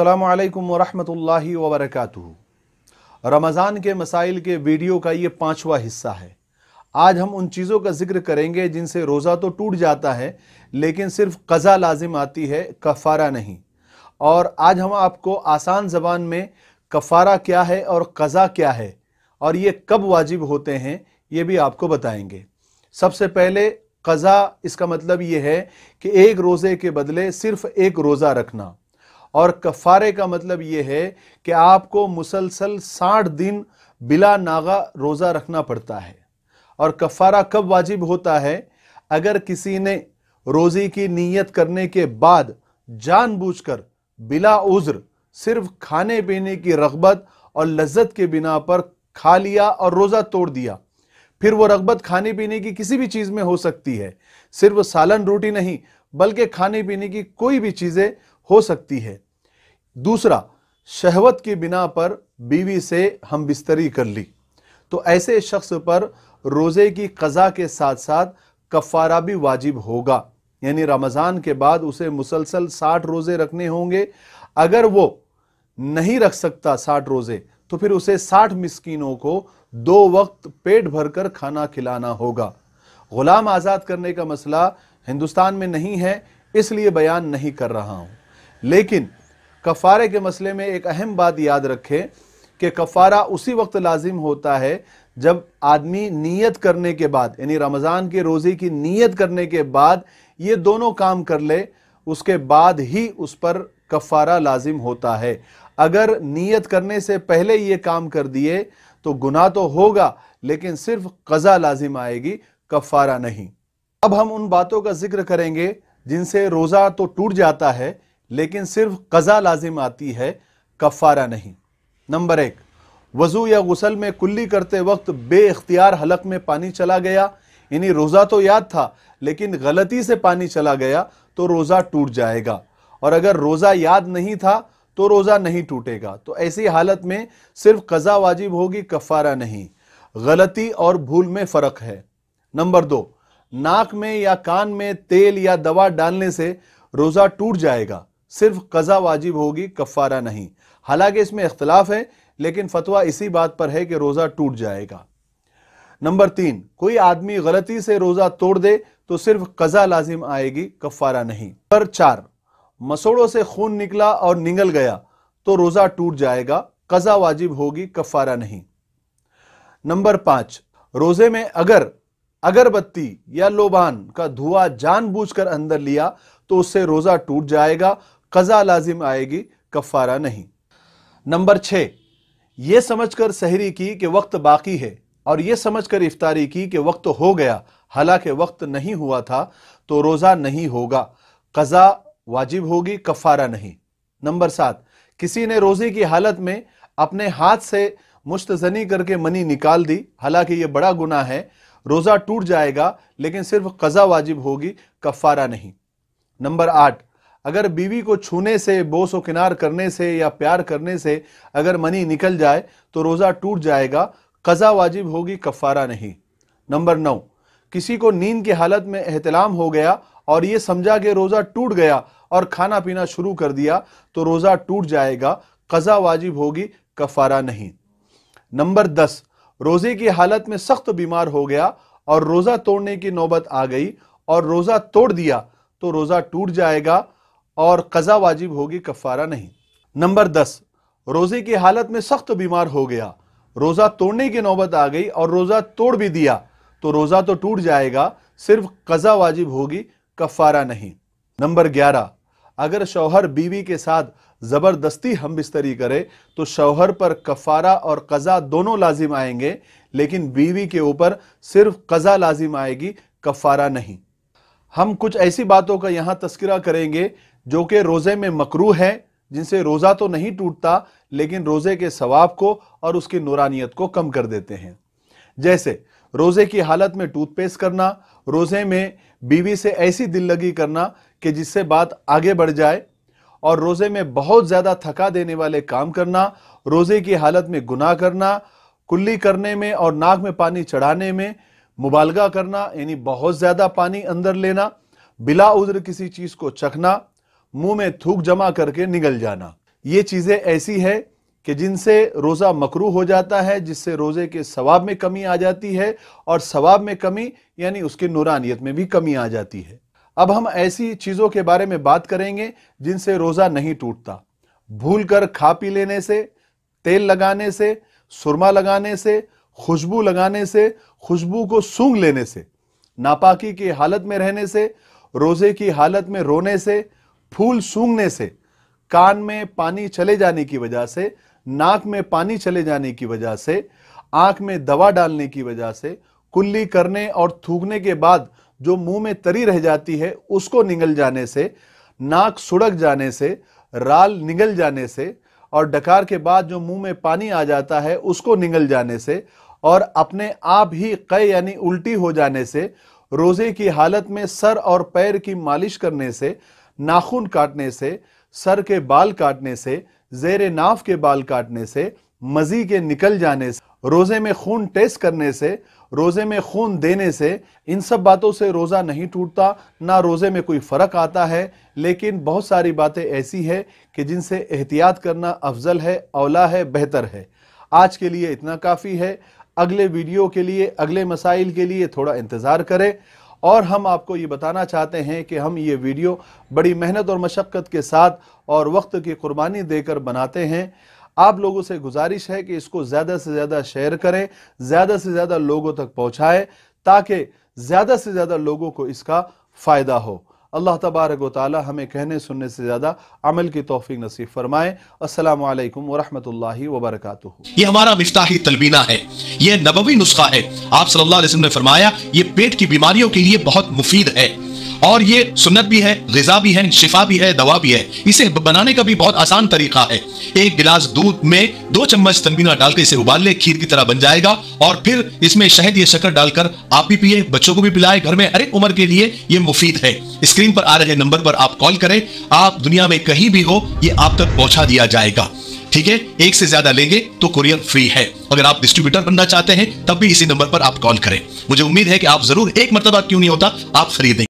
अल्लाम वरहमतुल्लाहि वबरकातुहु रमज़ान के मसाइल के वीडियो का ये पाँचवा हिस्सा है आज हम उन चीज़ों का जिक्र करेंगे जिनसे रोज़ा तो टूट जाता है लेकिन सिर्फ कज़ा लाजिम आती है कफ़ारा नहीं और आज हम आपको आसान ज़बान में कफ़ारा क्या है और कज़ा क्या है और ये कब वाजिब होते हैं ये भी आपको बताएंगे सबसे पहले कज़ा इसका मतलब ये है कि एक रोज़े के बदले सिर्फ़ एक रोज़ा रखना और कफ़ारे का मतलब ये है कि आपको मुसलसल साठ दिन बिला नागा रोज़ा रखना पड़ता है और कफ़ारा कब वाजिब होता है अगर किसी ने रोज़ी की नीयत करने के बाद जानबूझकर बिला उज़्र सिर्फ खाने पीने की रगबत और लज्जत के बिना पर खा लिया और रोज़ा तोड़ दिया फिर वो रगबत खाने पीने की किसी भी चीज़ में हो सकती है सिर्फ सालन रोटी नहीं बल्कि खाने पीने की कोई भी चीज़ें हो सकती है दूसरा शहवत की बिना पर बीवी से हम बिस्तरी कर ली तो ऐसे शख्स पर रोज़े की कज़ा के साथ साथ कफ़ारा भी वाजिब होगा यानी रमज़ान के बाद उसे मुसलसल साठ रोज़े रखने होंगे अगर वो नहीं रख सकता साठ रोज़े तो फिर उसे साठ मिसकीनों को दो वक्त पेट भरकर खाना खिलाना होगा ग़ुलाम आज़ाद करने का मसला हिंदुस्तान में नहीं है इसलिए बयान नहीं कर रहा हूँ लेकिन कफ़ारे के मसले में एक अहम बात याद रखें कि कफ़ारा उसी वक्त लाजिम होता है जब आदमी नीयत करने के बाद यानी रमज़ान के रोज़े की नीयत करने के बाद ये दोनों काम कर ले उसके बाद ही उस पर कफ़ारा लाजिम होता है अगर नीयत करने से पहले ये काम कर दिए तो गुनाह तो होगा लेकिन सिर्फ कज़ा लाजिम आएगी कफ़ारा नहीं अब हम उन बातों का जिक्र करेंगे जिनसे रोज़ा तो टूट जाता है लेकिन सिर्फ कज़ा लाजिम आती है कफ़ारा नहीं नंबर एक वज़ू या गसल में कुल्ली करते वक्त बे अख्तियार हलक में पानी चला गया यानी रोज़ा तो याद था लेकिन गलती से पानी चला गया तो रोज़ा टूट जाएगा और अगर रोज़ा याद नहीं था तो रोज़ा नहीं टूटेगा तो ऐसी हालत में सिर्फ कज़ा वाजिब होगी कफ़ारा नहीं गलती और भूल में फ़र्क है नंबर दो नाक में या कान में तेल या दवा डालने से रोज़ा टूट जाएगा सिर्फ कज़ा वाजिब होगी कफ़ारा नहीं हालांकि इसमें इख्तलाफ है लेकिन फतवा इसी बात पर है कि रोज़ा टूट जाएगा नंबर तीन कोई आदमी गलती से रोज़ा तोड़ दे तो सिर्फ कज़ा लाजिम आएगी कफ़ारा नहीं नंबर चार मसोड़ों से खून निकला और निगल गया तो रोज़ा टूट जाएगा कज़ा वाजिब होगी कफ़ारा नहीं नंबर पांच रोज़े में अगर अगरबत्ती या लोबान का धुआं जानबूझकर अंदर लिया तो उससे रोज़ा टूट जाएगा कज़ा लाजिम आएगी कफ़ारा नहीं नंबर छः ये समझ कर सहरी की कि वक्त बाकी है और ये समझ कर इफ्तारी की कि वक्त हो गया हालांकि वक्त नहीं हुआ था तो रोज़ा नहीं होगा कज़ा वाजिब होगी कफ़ारा नहीं नंबर सात किसी ने रोज़े की हालत में अपने हाथ से मुश्तजनी करके मनी निकाल दी हालांकि ये बड़ा गुना है रोज़ा टूट जाएगा लेकिन सिर्फ कज़ा वाजिब होगी कफ़ारा नहीं नंबर आठ अगर बीवी को छूने से बोसो किनार करने से या प्यार करने से अगर मनी निकल जाए तो रोज़ा टूट जाएगा कज़ा वाजिब होगी कफ़ारा नहीं नंबर नौ किसी को नींद की हालत में एहतलाम हो गया और ये समझा कि रोज़ा टूट गया और खाना पीना शुरू कर दिया तो रोज़ा टूट जाएगा कज़ा वाजिब होगी कफ़ारा नहीं नंबर दस रोज़े की हालत में सख्त बीमार हो गया और रोज़ा तोड़ने की नौबत आ गई और रोज़ा तोड़ दिया तो रोज़ा टूट जाएगा और कज़ा वाजिब होगी कफ़ारा नहीं नंबर दस रोज़े की हालत में सख्त बीमार हो गया रोज़ा तोड़ने की नौबत आ गई और रोज़ा तोड़ भी दिया तो रोज़ा तो टूट जाएगा सिर्फ कज़ा वाजिब होगी कफ़ारा नहीं नंबर ग्यारह अगर शौहर बीवी के साथ ज़बरदस्ती हम बिस्तरी करे तो शौहर पर कफ़ारा और कज़ा दोनों लाजिम आएंगे लेकिन बीवी के ऊपर सिर्फ कज़ा लाजिम आएगी कफ़ारा नहीं हम कुछ ऐसी बातों का यहां तस्करा करेंगे जो कि रोज़े में मकरू है जिनसे रोज़ा तो नहीं टूटता लेकिन रोज़े के सवाब को और उसकी नुरानियत को कम कर देते हैं जैसे रोज़े की हालत में टूथपेस्ट करना रोज़े में बीवी से ऐसी दिल लगी करना कि जिससे बात आगे बढ़ जाए और रोज़े में बहुत ज़्यादा थका देने वाले काम करना रोज़े की हालत में गुनाह करना कुल्ली करने में और नाक में पानी चढ़ाने में मुबालगा करना यानी बहुत ज़्यादा पानी अंदर लेना बिला उज्र किसी चीज़ को चखना मुंह में थूक जमा करके निगल जाना ये चीजें ऐसी है कि जिनसे रोज़ा मकरू हो जाता है जिससे रोज़े के सवाब में कमी आ जाती है और सवाब में कमी यानी उसकी नूरानियत में भी कमी आ जाती है अब हम ऐसी चीज़ों के बारे में बात करेंगे जिनसे रोज़ा नहीं टूटता भूल कर खा पी लेने से तेल लगाने से सुरमा लगाने से खुशबू लगाने से खुशबू को सूंघ लेने से नापाकी की हालत में रहने से रोज़े की हालत में रोने से फूल सूंघने से कान में पानी चले जाने की वजह से नाक में पानी चले जाने की वजह से आंख में दवा डालने की वजह से कुल्ली करने और थूकने के बाद जो मुंह में तरी रह जाती है उसको निगल जाने से नाक सुड़क जाने से राल निगल जाने से और डकार के बाद जो मुंह में पानी आ जाता है उसको निगल जाने से और अपने आप ही कई यानी उल्टी हो जाने से रोज़े की हालत में सर और पैर की मालिश करने से नाखून काटने से सर के बाल काटने से जेर नाफ़ के बाल काटने से मजी के निकल जाने से रोजे में खून टेस्ट करने से रोजे में खून देने से इन सब बातों से रोजा नहीं टूटता ना रोजे में कोई फर्क आता है लेकिन बहुत सारी बातें ऐसी है कि जिनसे एहतियात करना अफजल है अवला है बेहतर है आज के लिए इतना काफ़ी है अगले वीडियो के लिए अगले मसाइल के लिए थोड़ा इंतज़ार करें और हम आपको ये बताना चाहते हैं कि हम ये वीडियो बड़ी मेहनत और मशक्क़त के साथ और वक्त की कुर्बानी देकर बनाते हैं आप लोगों से गुजारिश है कि इसको ज़्यादा से ज़्यादा शेयर करें ज़्यादा से ज़्यादा लोगों तक पहुँचाएँ ताकि ज़्यादा से ज़्यादा लोगों को इसका फ़ायदा हो अल्लाह तबारक वाली हमें कहने सुनने से ज़्यादा अमल की तोफ़ी नसीब फरमाए असल वरहमल वबरक ये हमारा ही तलबीना है ये नबवी नुस्खा है आप सल्ला ने फरमाया ये पेट की बीमारियों के लिए बहुत मुफीद है और ये सुन्नत भी है गजा भी है शिफा भी है दवा भी है इसे बनाने का भी बहुत आसान तरीका है एक गिलास दूध में दो चम्मच तनबीना डालकर इसे उबाल ले खीर की तरह बन जाएगा और फिर इसमें शहद या शक्कर डालकर आप भी पिए बच्चों को भी पिलाए घर में हर एक उम्र के लिए ये मुफीद है स्क्रीन पर आ रहे नंबर पर आप कॉल करें आप दुनिया में कहीं भी हो ये आप तक पहुंचा दिया जाएगा ठीक है एक से ज्यादा लेंगे तो कुरियर फ्री है अगर आप डिस्ट्रीब्यूटर बनना चाहते हैं तब भी इसी नंबर पर आप कॉल करें मुझे उम्मीद है कि आप जरूर एक मतलब क्यों नहीं होता आप खरीदें